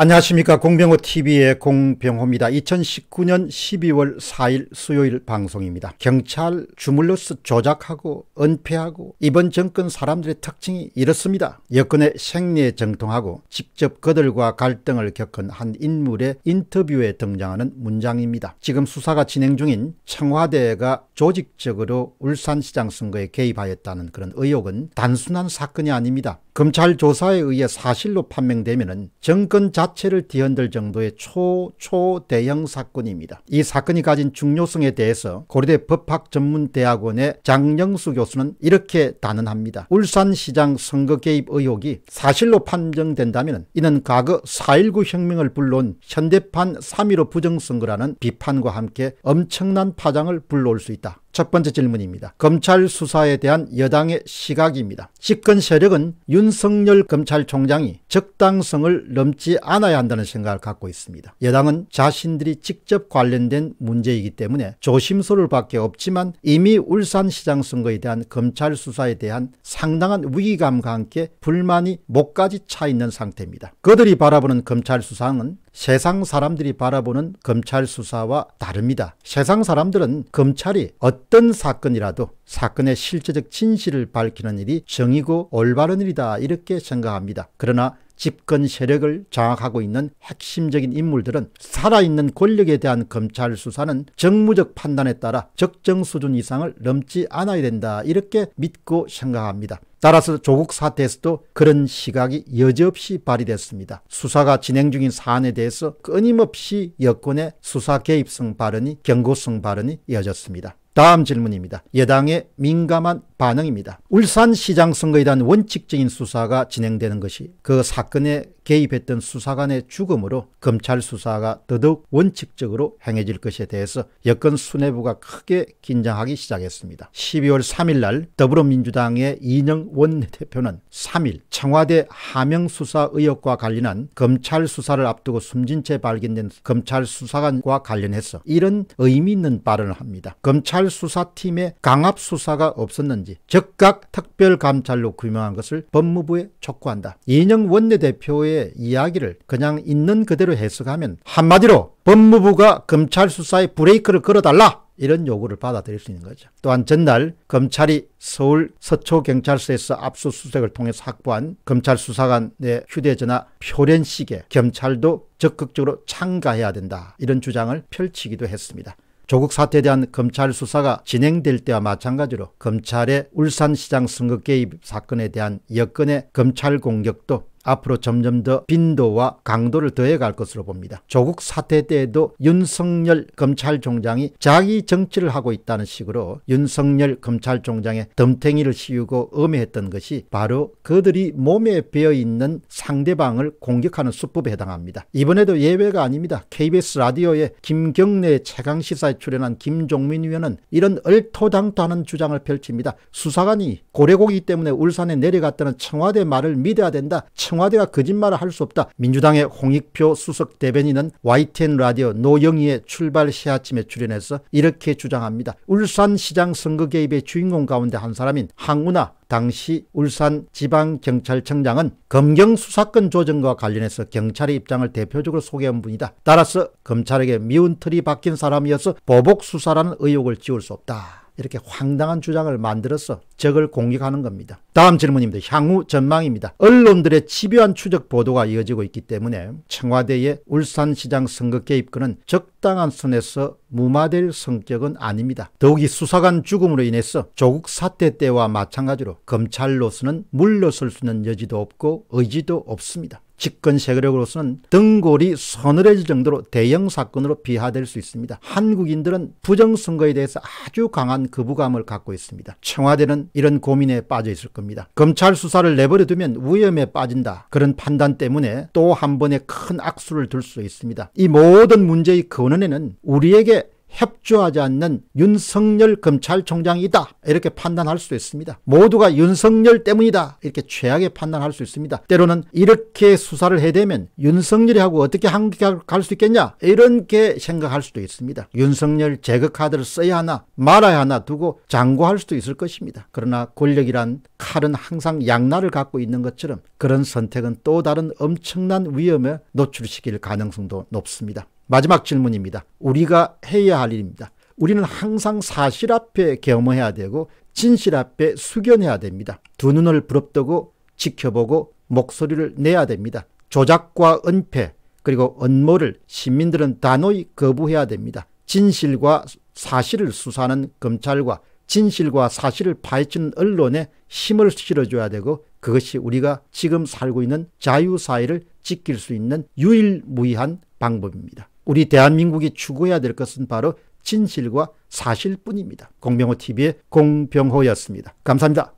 안녕하십니까 공병호TV의 공병호입니다. 2019년 12월 4일 수요일 방송입니다. 경찰 주물러스 조작하고 은폐하고 이번 정권 사람들의 특징이 이렇습니다. 여권의 생리에 정통하고 직접 그들과 갈등을 겪은 한 인물의 인터뷰에 등장하는 문장입니다. 지금 수사가 진행 중인 청와대가 조직적으로 울산시장 선거에 개입하였다는 그런 의혹은 단순한 사건이 아닙니다. 검찰 조사에 의해 사실로 판명되면 정권 자체를 뒤흔들 정도의 초초대형 사건입니다. 이 사건이 가진 중요성에 대해서 고려대 법학전문대학원의 장영수 교수는 이렇게 단언합니다. 울산시장 선거 개입 의혹이 사실로 판정된다면 이는 과거 4.19 혁명을 불러온 현대판 3.15 부정선거라는 비판과 함께 엄청난 파장을 불러올 수 있다. 첫 번째 질문입니다. 검찰 수사에 대한 여당의 시각입니다. 집권 세력은 윤석열 검찰총장이 적당성을 넘지 않아야 한다는 생각을 갖고 있습니다. 여당은 자신들이 직접 관련된 문제이기 때문에 조심스러울 밖에 없지만 이미 울산시장 선거에 대한 검찰 수사에 대한 상당한 위기감과 함께 불만이 목까지 차 있는 상태입니다. 그들이 바라보는 검찰 수사는 세상 사람들이 바라보는 검찰 수사와 다릅니다. 세상 사람들은 검찰이 어떤 사건이라도 사건의 실제적 진실을 밝히는 일이 정의고 올바른 일이다 이렇게 생각합니다. 그러나 집권 세력을 장악하고 있는 핵심적인 인물들은 살아있는 권력에 대한 검찰 수사는 정무적 판단에 따라 적정 수준 이상을 넘지 않아야 된다 이렇게 믿고 생각합니다. 따라서 조국 사태에서도 그런 시각이 여지없이 발휘됐습니다. 수사가 진행 중인 사안에 대해서 끊임없이 여권의 수사 개입성 발언이 경고성 발언이 이어졌습니다. 다음 질문입니다. 여당의 민감한 반응입니다. 울산시장 선거에 대한 원칙적인 수사가 진행되는 것이 그 사건에 개입했던 수사관의 죽음으로 검찰 수사가 더더욱 원칙적으로 행해질 것에 대해서 여권 수뇌부가 크게 긴장하기 시작했습니다. 12월 3일 날 더불어민주당의 이영 원내대표는 3일 청와대 하명 수사 의혹과 관련한 검찰 수사를 앞두고 숨진 채 발견된 검찰 수사관과 관련해서 이런 의미 있는 발언을 합니다. 검찰 특별수사팀의 강압수사가 없었는지 즉각 특별감찰로 규명한 것을 법무부에 촉구한다. 이인영 원내대표의 이야기를 그냥 있는 그대로 해석하면 한마디로 법무부가 검찰 수사에 브레이크를 걸어달라 이런 요구를 받아들일 수 있는 거죠. 또한 전날 검찰이 서울 서초경찰서에서 압수수색을 통해서 확보한 검찰 수사관의 휴대전화 표련식에 경찰도 적극적으로 참가해야 된다 이런 주장을 펼치기도 했습니다. 조국 사태에 대한 검찰 수사가 진행될 때와 마찬가지로 검찰의 울산시장 선거 개입 사건에 대한 여건의 검찰 공격도 앞으로 점점 더 빈도와 강도를 더해갈 것으로 봅니다. 조국 사태 때에도 윤석열 검찰총장이 자기 정치를 하고 있다는 식으로 윤석열 검찰총장의 덤탱이를 씌우고 음해했던 것이 바로 그들이 몸에 배어있는 상대방을 공격하는 수법에 해당합니다. 이번에도 예외가 아닙니다. KBS 라디오에 김경래 최강시사에 출연한 김종민 위원은 이런 얼토당토하는 주장을 펼칩니다. 수사관이 고래고기 때문에 울산에 내려갔다는 청와대 말을 믿어야 된다. 청와대가 거짓말을 할 수 없다. 민주당의 홍익표 수석 대변인은 YTN 라디오 노영희의 출발 시아침에 출연해서 이렇게 주장합니다. 울산시장 선거 개입의 주인공 가운데 한 사람인 항우나 당시 울산 지방경찰청장은 검경수사권 조정과 관련해서 경찰의 입장을 대표적으로 소개한 분이다. 따라서 검찰에게 미운 틀이 박힌 사람이어서 보복수사라는 의혹을 지울 수 없다. 이렇게 황당한 주장을 만들어서 적을 공격하는 겁니다. 다음 질문입니다. 향후 전망입니다. 언론들의 집요한 추적 보도가 이어지고 있기 때문에 청와대의 울산시장 선거 개입권은 적 합당한 선에서 무마될 성격은 아닙니다. 더욱이 수사관 죽음으로 인해서 조국 사태 때와 마찬가지로 검찰로서는 물러설 수 있는 여지도 없고 의지도 없습니다. 집권 세력으로서는 등골이 서늘해질 정도로 대형 사건으로 비하될 수 있습니다. 한국인들은 부정선거에 대해서 아주 강한 거부감을 갖고 있습니다. 청와대는 이런 고민에 빠져 있을 겁니다. 검찰 수사를 내버려두면 위험에 빠진다. 그런 판단 때문에 또 한 번의 큰 악수를 들수 있습니다. 이 모든 문제의 근 박근에는 우리에게 협조하지 않는 윤석열 검찰총장이다 이렇게 판단할 수 있습니다 모두가 윤석열 때문이다 이렇게 최악의 판단할 수 있습니다 때로는 이렇게 수사를 해대면 윤석열이 하고 어떻게 한국에 갈수 있겠냐 이렇게 생각할 수도 있습니다 윤석열 제거 카드를 써야 하나 말아야 하나 두고 장고할 수도 있을 것입니다 그러나 권력이란 칼은 항상 양날을 갖고 있는 것처럼 그런 선택은 또 다른 엄청난 위험에 노출시킬 가능성도 높습니다 마지막 질문입니다. 우리가 해야 할 일입니다. 우리는 항상 사실 앞에 겸허해야 되고 진실 앞에 숙연해야 됩니다. 두 눈을 부릅뜨고 지켜보고 목소리를 내야 됩니다. 조작과 은폐 그리고 음모를 시민들은 단호히 거부해야 됩니다. 진실과 사실을 수사하는 검찰과 진실과 사실을 파헤치는 언론에 힘을 실어줘야 되고 그것이 우리가 지금 살고 있는 자유사회를 지킬 수 있는 유일무이한 방법입니다. 우리 대한민국이 추구해야 될 것은 바로 진실과 사실뿐입니다. 공병호 TV의 공병호였습니다. 감사합니다.